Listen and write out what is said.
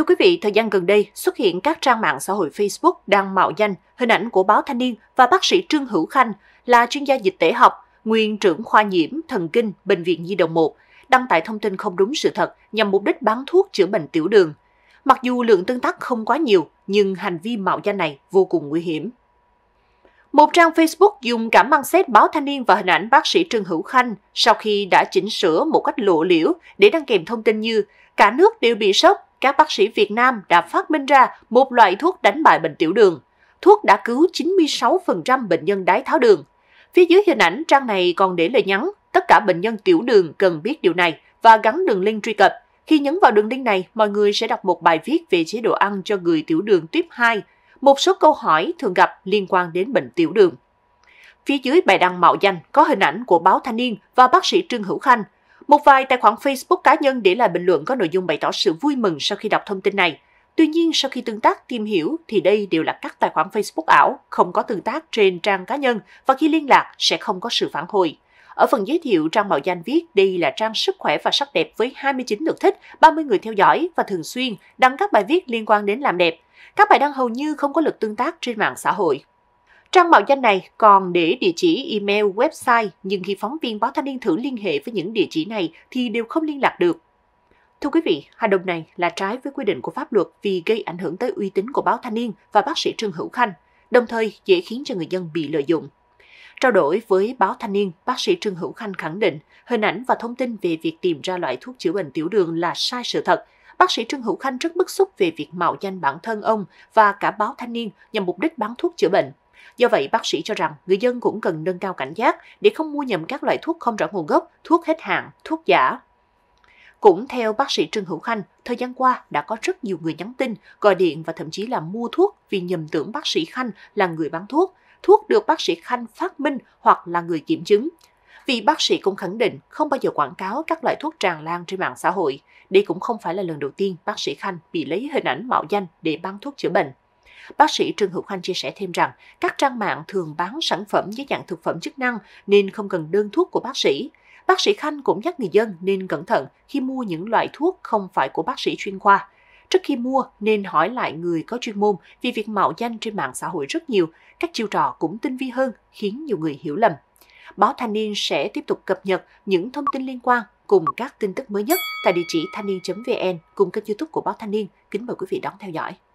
Thưa quý vị, thời gian gần đây xuất hiện các trang mạng xã hội Facebook đang mạo danh hình ảnh của báo Thanh niên và bác sĩ Trương Hữu Khanh là chuyên gia dịch tễ học, nguyên trưởng khoa nhiễm thần kinh bệnh viện Nhi đồng 1, đăng tải thông tin không đúng sự thật nhằm mục đích bán thuốc chữa bệnh tiểu đường. Mặc dù lượng tương tác không quá nhiều, nhưng hành vi mạo danh này vô cùng nguy hiểm. Một trang Facebook dùng cả mang xét báo thanh niên và hình ảnh bác sĩ Trương Hữu Khanh sau khi đã chỉnh sửa một cách lộ liễu để đăng kèm thông tin như cả nước đều bị sốc, các bác sĩ Việt Nam đã phát minh ra một loại thuốc đánh bại bệnh tiểu đường. Thuốc đã cứu 96% bệnh nhân đái tháo đường. Phía dưới hình ảnh trang này còn để lời nhắn, tất cả bệnh nhân tiểu đường cần biết điều này và gắn đường link truy cập. Khi nhấn vào đường link này, mọi người sẽ đọc một bài viết về chế độ ăn cho người tiểu đường tuyếp 2, một số câu hỏi thường gặp liên quan đến bệnh tiểu đường. Phía dưới bài đăng mạo danh có hình ảnh của báo Thanh niên và bác sĩ Trương Hữu Khanh – một vài tài khoản Facebook cá nhân để lại bình luận có nội dung bày tỏ sự vui mừng sau khi đọc thông tin này. Tuy nhiên, sau khi tương tác tìm hiểu thì đây đều là các tài khoản Facebook ảo, không có tương tác trên trang cá nhân và khi liên lạc sẽ không có sự phản hồi. Ở phần giới thiệu, trang mạo danh viết đây là trang sức khỏe và sắc đẹp với 29 lượt thích, 30 người theo dõi và thường xuyên đăng các bài viết liên quan đến làm đẹp. Các bài đăng hầu như không có lực tương tác trên mạng xã hội. Trang mạo danh này còn để địa chỉ email, website, nhưng khi phóng viên báo thanh niên thử liên hệ với những địa chỉ này thì đều không liên lạc được. Thưa quý vị, hành động này là trái với quy định của pháp luật vì gây ảnh hưởng tới uy tín của báo thanh niên và bác sĩ Trương Hữu Khanh, đồng thời dễ khiến cho người dân bị lợi dụng. Trao đổi với báo Thanh niên, bác sĩ Trương Hữu Khanh khẳng định hình ảnh và thông tin về việc tìm ra loại thuốc chữa bệnh tiểu đường là sai sự thật. Bác sĩ Trương Hữu Khanh rất bức xúc về việc mạo danh bản thân ông và cả báo Thanh niên nhằm mục đích bán thuốc chữa bệnh. Do vậy, bác sĩ cho rằng người dân cũng cần nâng cao cảnh giác để không mua nhầm các loại thuốc không rõ nguồn gốc, thuốc hết hạn, thuốc giả. Cũng theo bác sĩ Trương Hữu Khanh, thời gian qua đã có rất nhiều người nhắn tin, gọi điện và thậm chí là mua thuốc vì nhầm tưởng bác sĩ Khanh là người bán thuốc. Thuốc được bác sĩ Khanh phát minh hoặc là người kiểm chứng. Vì bác sĩ cũng khẳng định không bao giờ quảng cáo các loại thuốc tràn lan trên mạng xã hội. Đây cũng không phải là lần đầu tiên bác sĩ Khanh bị lấy hình ảnh mạo danh để bán thuốc chữa bệnh. Bác sĩ Trương Hữu Khanh chia sẻ thêm rằng, các trang mạng thường bán sản phẩm dưới dạng thực phẩm chức năng nên không cần đơn thuốc của bác sĩ. Bác sĩ Khanh cũng nhắc người dân nên cẩn thận khi mua những loại thuốc không phải của bác sĩ chuyên khoa. Trước khi mua nên hỏi lại người có chuyên môn vì việc mạo danh trên mạng xã hội rất nhiều, các chiêu trò cũng tinh vi hơn khiến nhiều người hiểu lầm. Báo Thanh niên sẽ tiếp tục cập nhật những thông tin liên quan cùng các tin tức mới nhất tại địa chỉ thanh niên.vn cùng kênh youtube của Báo Thanh niên. Kính mời quý vị đón theo dõi.